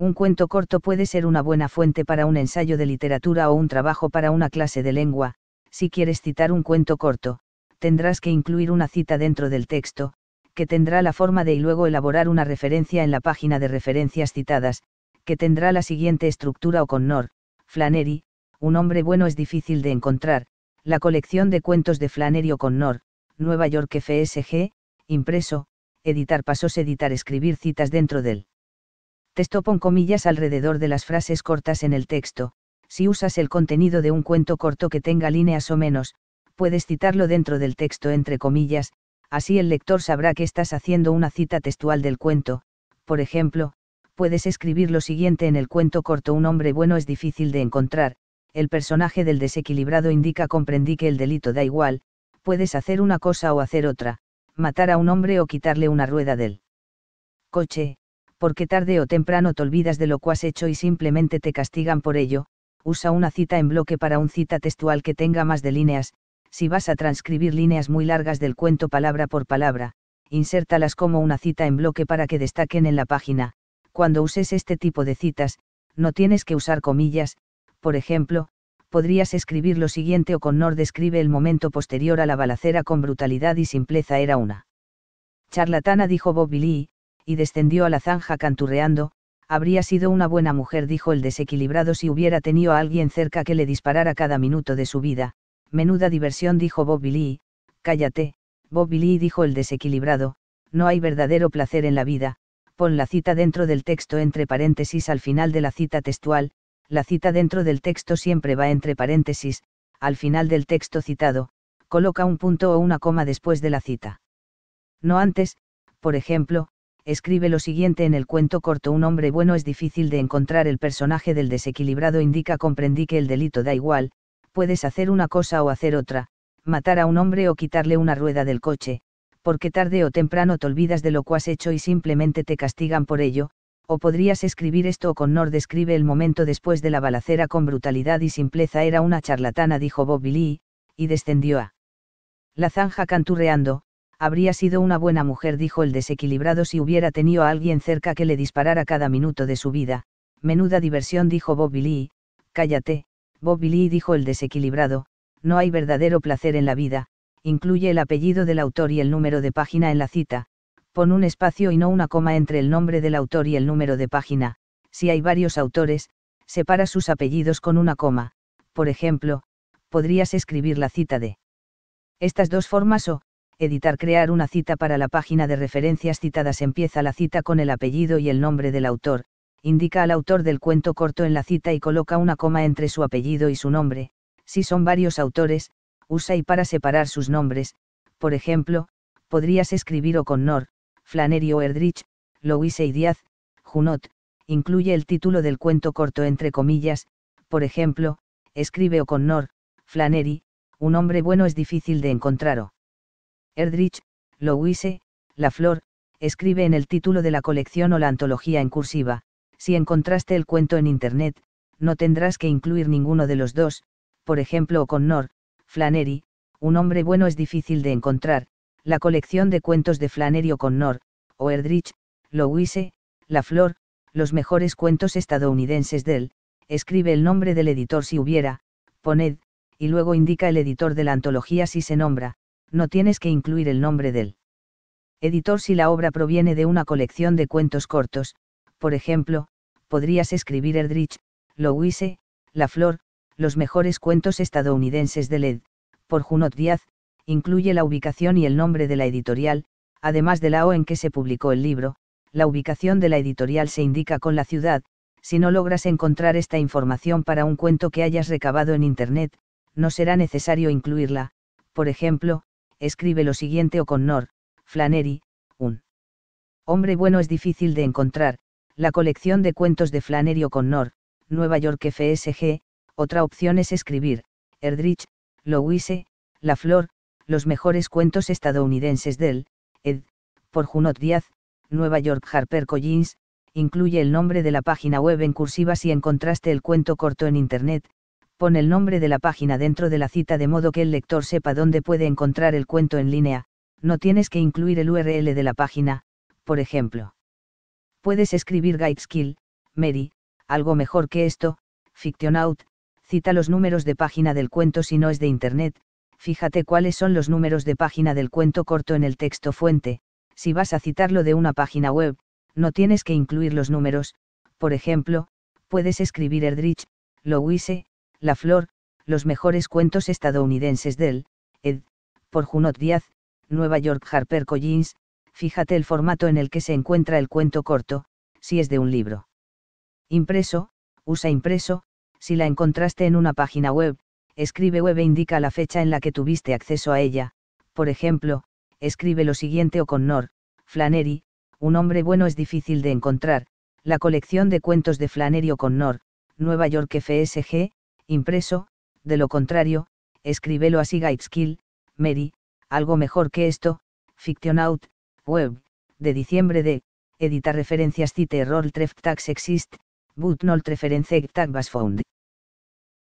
Un cuento corto puede ser una buena fuente para un ensayo de literatura o un trabajo para una clase de lengua, si quieres citar un cuento corto, tendrás que incluir una cita dentro del texto, que tendrá la forma de y luego elaborar una referencia en la página de referencias citadas, que tendrá la siguiente estructura o con Nor, Flannery, un hombre bueno es difícil de encontrar, la colección de cuentos de Flannery o Connor, Nueva York FSG, impreso, editar pasos editar escribir citas dentro del Texto pon comillas alrededor de las frases cortas en el texto. Si usas el contenido de un cuento corto que tenga líneas o menos, puedes citarlo dentro del texto entre comillas, así el lector sabrá que estás haciendo una cita textual del cuento. Por ejemplo, puedes escribir lo siguiente en el cuento corto Un hombre bueno es difícil de encontrar, el personaje del desequilibrado indica comprendí que el delito da igual, puedes hacer una cosa o hacer otra, matar a un hombre o quitarle una rueda del coche, porque tarde o temprano te olvidas de lo que has hecho y simplemente te castigan por ello, usa una cita en bloque para un cita textual que tenga más de líneas, si vas a transcribir líneas muy largas del cuento palabra por palabra, insértalas como una cita en bloque para que destaquen en la página, cuando uses este tipo de citas, no tienes que usar comillas, por ejemplo, podrías escribir lo siguiente o con Nord describe el momento posterior a la balacera con brutalidad y simpleza era una. Charlatana dijo Bobby Lee, y descendió a la zanja canturreando, habría sido una buena mujer, dijo el desequilibrado si hubiera tenido a alguien cerca que le disparara cada minuto de su vida. Menuda diversión, dijo Bobby Lee. Cállate, Bobby Lee, dijo el desequilibrado, no hay verdadero placer en la vida. Pon la cita dentro del texto entre paréntesis al final de la cita textual, la cita dentro del texto siempre va entre paréntesis, al final del texto citado, coloca un punto o una coma después de la cita. No antes, por ejemplo, escribe lo siguiente en el cuento corto Un hombre bueno es difícil de encontrar el personaje del desequilibrado indica comprendí que el delito da igual, puedes hacer una cosa o hacer otra, matar a un hombre o quitarle una rueda del coche, porque tarde o temprano te olvidas de lo que has hecho y simplemente te castigan por ello, o podrías escribir esto o nord describe el momento después de la balacera con brutalidad y simpleza era una charlatana dijo Bob Lee, y descendió a la zanja canturreando, habría sido una buena mujer, dijo el desequilibrado si hubiera tenido a alguien cerca que le disparara cada minuto de su vida. Menuda diversión, dijo Bobby Lee. Cállate, Bobby Lee, dijo el desequilibrado, no hay verdadero placer en la vida, incluye el apellido del autor y el número de página en la cita, pon un espacio y no una coma entre el nombre del autor y el número de página, si hay varios autores, separa sus apellidos con una coma, por ejemplo, podrías escribir la cita de estas dos formas o, editar crear una cita para la página de referencias citadas empieza la cita con el apellido y el nombre del autor, indica al autor del cuento corto en la cita y coloca una coma entre su apellido y su nombre, si son varios autores, usa y para separar sus nombres, por ejemplo, podrías escribir o con Nor, Flannery o Erdrich, Louise y Díaz, Junot, incluye el título del cuento corto entre comillas, por ejemplo, escribe o con Nor, Flannery, un hombre bueno es difícil de encontrar o Erdrich, Louise, La Flor, escribe en el título de la colección o la antología en cursiva, si encontraste el cuento en Internet, no tendrás que incluir ninguno de los dos, por ejemplo con O'Connor, Flannery, un hombre bueno es difícil de encontrar, la colección de cuentos de Flannery O'Connor, o Erdrich, Louise, La Flor, los mejores cuentos estadounidenses del, escribe el nombre del editor si hubiera, poned, y luego indica el editor de la antología si se nombra, no tienes que incluir el nombre del editor si la obra proviene de una colección de cuentos cortos, por ejemplo, podrías escribir Erdrich, Louise, La Flor, los mejores cuentos estadounidenses de LED, por Junot Díaz, incluye la ubicación y el nombre de la editorial, además de la O en que se publicó el libro, la ubicación de la editorial se indica con la ciudad, si no logras encontrar esta información para un cuento que hayas recabado en Internet, no será necesario incluirla, por ejemplo, escribe lo siguiente o nor, Flannery, un hombre bueno es difícil de encontrar, la colección de cuentos de Flannery nor, Nueva York FSG, otra opción es escribir, Erdrich, Louise, La Flor, los mejores cuentos estadounidenses del, ed, por Junot Díaz, Nueva York Harper Collins, incluye el nombre de la página web en cursiva si encontraste el cuento corto en Internet, pon el nombre de la página dentro de la cita de modo que el lector sepa dónde puede encontrar el cuento en línea, no tienes que incluir el URL de la página, por ejemplo. Puedes escribir Guideskill, Mary, algo mejor que esto, Fictionaut, cita los números de página del cuento si no es de Internet, fíjate cuáles son los números de página del cuento corto en el texto fuente, si vas a citarlo de una página web, no tienes que incluir los números, por ejemplo, puedes escribir Erdrich, Louise, la Flor, Los mejores cuentos estadounidenses del, ed., por Junot Díaz, Nueva York Harper Collins, fíjate el formato en el que se encuentra el cuento corto, si es de un libro. Impreso, usa impreso, si la encontraste en una página web, escribe web e indica la fecha en la que tuviste acceso a ella, por ejemplo, escribe lo siguiente o con Nor, Flannery, un hombre bueno es difícil de encontrar, la colección de cuentos de Flannery o Nor, Nueva York FSG, impreso, de lo contrario, escríbelo así Gaitskill, Mary, algo mejor que esto, out, Web, de diciembre de, edita referencias cite error treft exist, but not reference tag was found.